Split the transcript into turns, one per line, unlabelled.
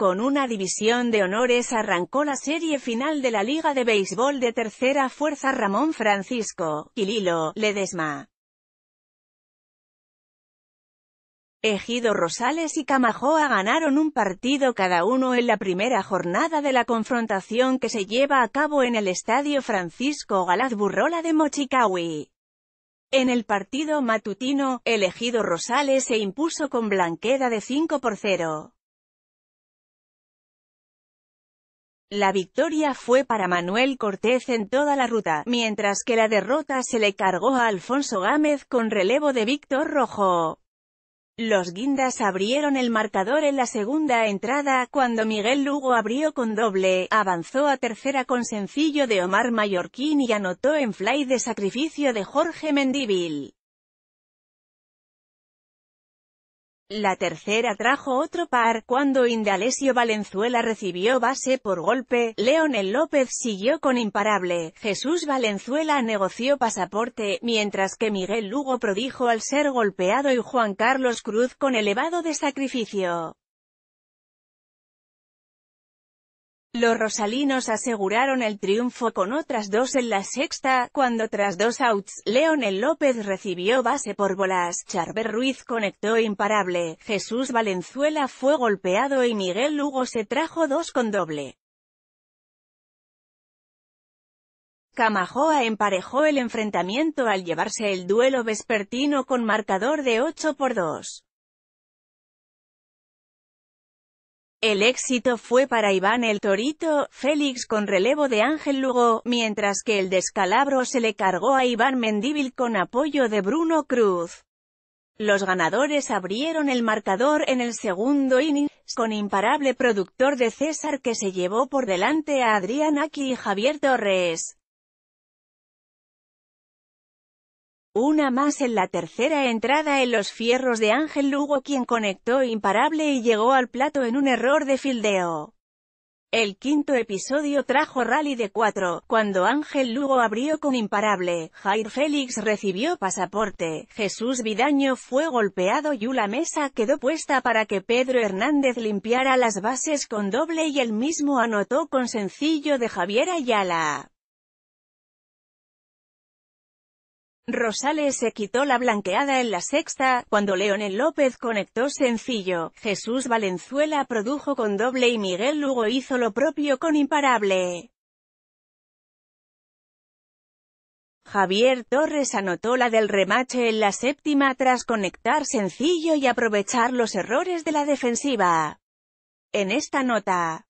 Con una división de honores arrancó la serie final de la Liga de Béisbol de Tercera Fuerza Ramón Francisco, Quililo, Ledesma. Ejido Rosales y Camajoa ganaron un partido cada uno en la primera jornada de la confrontación que se lleva a cabo en el Estadio Francisco Galaz Burrola de Mochicawi. En el partido matutino, elegido Rosales se impuso con Blanqueda de 5 por 0. La victoria fue para Manuel Cortés en toda la ruta, mientras que la derrota se le cargó a Alfonso Gámez con relevo de Víctor Rojo. Los guindas abrieron el marcador en la segunda entrada, cuando Miguel Lugo abrió con doble, avanzó a tercera con sencillo de Omar Mallorquín y anotó en fly de sacrificio de Jorge Mendívil. La tercera trajo otro par, cuando Indalesio Valenzuela recibió base por golpe, Leonel López siguió con imparable, Jesús Valenzuela negoció pasaporte, mientras que Miguel Lugo prodijo al ser golpeado y Juan Carlos Cruz con elevado de sacrificio. Los rosalinos aseguraron el triunfo con otras dos en la sexta, cuando tras dos outs, Leonel López recibió base por bolas, Charver Ruiz conectó imparable, Jesús Valenzuela fue golpeado y Miguel Lugo se trajo dos con doble. Camajoa emparejó el enfrentamiento al llevarse el duelo vespertino con marcador de 8 por 2. El éxito fue para Iván el Torito, Félix con relevo de Ángel Lugo, mientras que el descalabro se le cargó a Iván Mendíbil con apoyo de Bruno Cruz. Los ganadores abrieron el marcador en el segundo inning, con imparable productor de César que se llevó por delante a Adrián Aki y Javier Torres. Una más en la tercera entrada en los fierros de Ángel Lugo quien conectó imparable y llegó al plato en un error de fildeo. El quinto episodio trajo rally de cuatro, cuando Ángel Lugo abrió con imparable, Jair Félix recibió pasaporte, Jesús Vidaño fue golpeado y una mesa quedó puesta para que Pedro Hernández limpiara las bases con doble y el mismo anotó con sencillo de Javier Ayala. Rosales se quitó la blanqueada en la sexta, cuando Leonel López conectó sencillo, Jesús Valenzuela produjo con doble y Miguel Lugo hizo lo propio con imparable. Javier Torres anotó la del remache en la séptima tras conectar sencillo y aprovechar los errores de la defensiva. En esta nota,